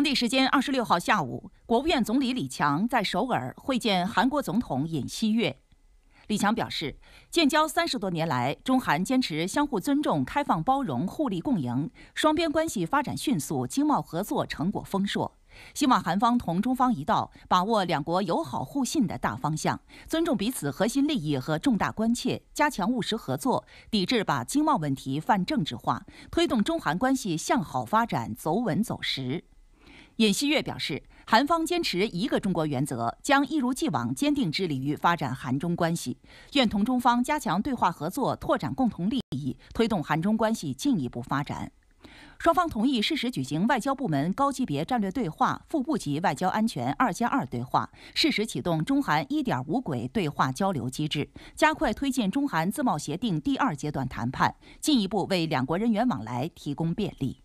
当地时间二十六号下午，国务院总理李强在首尔会见韩国总统尹锡悦。李强表示，建交三十多年来，中韩坚持相互尊重、开放包容、互利共赢，双边关系发展迅速，经贸合作成果丰硕。希望韩方同中方一道，把握两国友好互信的大方向，尊重彼此核心利益和重大关切，加强务实合作，抵制把经贸问题泛政治化，推动中韩关系向好发展，走稳走实。尹锡悦表示，韩方坚持一个中国原则，将一如既往坚定致力于发展韩中关系，愿同中方加强对话合作，拓展共同利益，推动韩中关系进一步发展。双方同意适时举行外交部门高级别战略对话、副部级外交安全二加二对话，适时启动中韩“一点五轨”对话交流机制，加快推进中韩自贸协定第二阶段谈判，进一步为两国人员往来提供便利。